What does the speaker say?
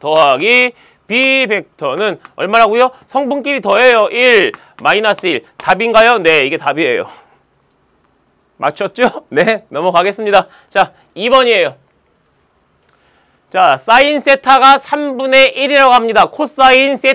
더하기 B 벡터는 얼마라고요? 성분끼리 더해요. 1, 마이너스 1. 답인가요? 네, 이게 답이에요. 맞췄죠? 네, 넘어가겠습니다. 자, 2번이에요. 자, 사인 세타가 3분의 1이라고 합니다. 코사인 세타.